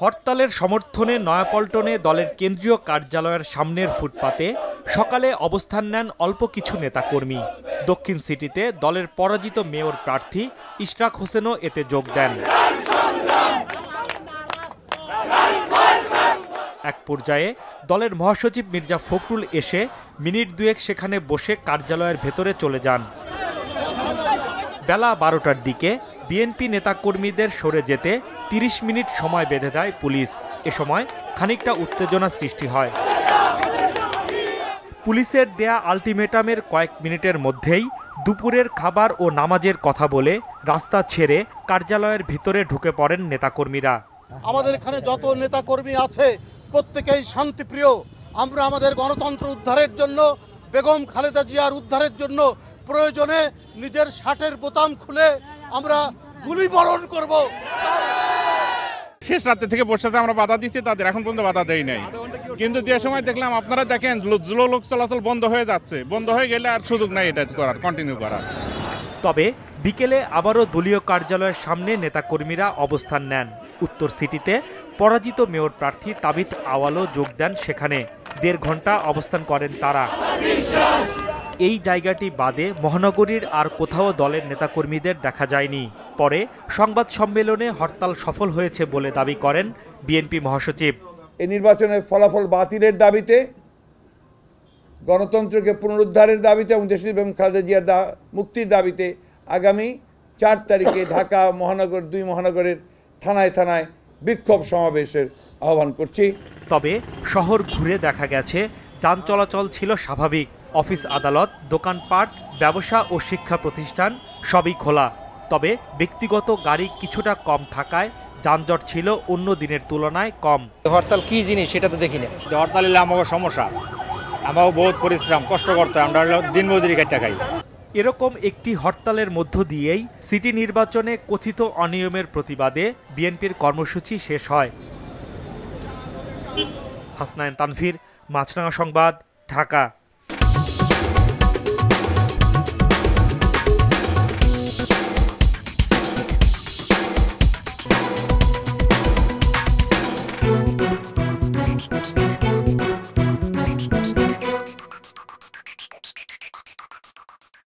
হরতালের সমর্থনে নয়াপল্টনে দলের কেন্দ্রীয় কার্যালয়ের সামনের ফুটপাতে সকালে অবস্থান নেন অল্প কিছু নেতাকর্মী দক্ষিণ সিটিতে দলের পরাজিত মেয়র প্রার্থী ইশরাক হোসেনও এতে যোগ দেন এক পর্যায়ে দলের মহাসচিব মির্জা ফখরুল এসে মিনিট দুয়েক সেখানে বসে কার্যালয়ের ভেতরে চলে যান বেলা বারোটার দিকে বিএনপি নেতাকর্মীদের সরে যেতে ৩০ মিনিট সময় বেঁধে দেয় পুলিশ এ সময় খানিকটা উত্তেজনা সৃষ্টি হয় পুলিশের দেয়া আলটিমেটামের কয়েক মিনিটের মধ্যেই দুপুরের খাবার ও নামাজের কথা বলে রাস্তা ছেড়ে কার্যালয়ের ভিতরে ঢুকে পড়েন নেতাকর্মীরা আমাদের এখানে যত নেতাকর্মী আছে প্রত্যেকেই শান্তিপ্রিয় আমরা আমাদের গণতন্ত্র উদ্ধারের জন্য বেগম খালেদা জিয়ার উদ্ধারের জন্য প্রয়োজনে নিজের শার্টের বোতাম খুলে আমরা গুলিবরণ করব শেষ রাত্রে থেকে বসে আছে আমরা বাধা দিচ্ছি তাদের এখন পর্যন্ত বাধা দেই নাই কিন্তু যে সময় দেখলাম আপনারা দেখেন লোক চলাচল বন্ধ হয়ে যাচ্ছে বন্ধ হয়ে গেলে আর সুযোগ নাই এটা করার কন্টিনিউ করার তবে বিকেলে আবারও দলীয় কার্যালয়ের সামনে নেতাকর্মীরা অবস্থান নেন উত্তর সিটিতে পরাজিত মেয়র প্রার্থী তাবিত আওয়ালও যোগ দেন সেখানে দেড় ঘন্টা অবস্থান করেন তারা এই জায়গাটি বাদে মহানগরীর আর কোথাও দলের নেতাকর্মীদের দেখা যায়নি পরে সংবাদ সম্মেলনে হরতাল সফল হয়েছে বলে দাবি করেন বিএনপি মহাসচিব এই নির্বাচনের ফলাফল বাতিলের দাবিতে গণতন্ত্রকে পুনরুদ্ধারের দাবিতে এবং দেশের এবং খালেদা জিয়ার মুক্তির দাবিতে আগামী চার তারিখে ঢাকা মহানগর দুই মহানগরের থানায় থানায় বিক্ষোভ সমাবেশের আহ্বান করছি তবে শহর ঘুরে দেখা গেছে যান চলাচল ছিল স্বাভাবিক অফিস আদালত দোকানপাট ব্যবসা ও শিক্ষা প্রতিষ্ঠান সবই খোলা তবে ব্যক্তিগত গাড়ি কিছুটা কম থাকায় যানজট ছিল অন্য দিনের তুলনায় কম হরতাল কি জিনিস সেটা তো দেখি না হরতাল এলে আমাকে সমস্যা আমাও বহুত পরিশ্রম কষ্ট করতে আমরা মজুরি কাটটা খাই এরকম একটি হরতালের মধ্য দিয়েই সিটি নির্বাচনে কথিত অনিয়মের প্রতিবাদে বিএনপির কর্মসূচি শেষ হয় হাসনায়ন তানভীর মাছরাঙা সংবাদ ঢাকা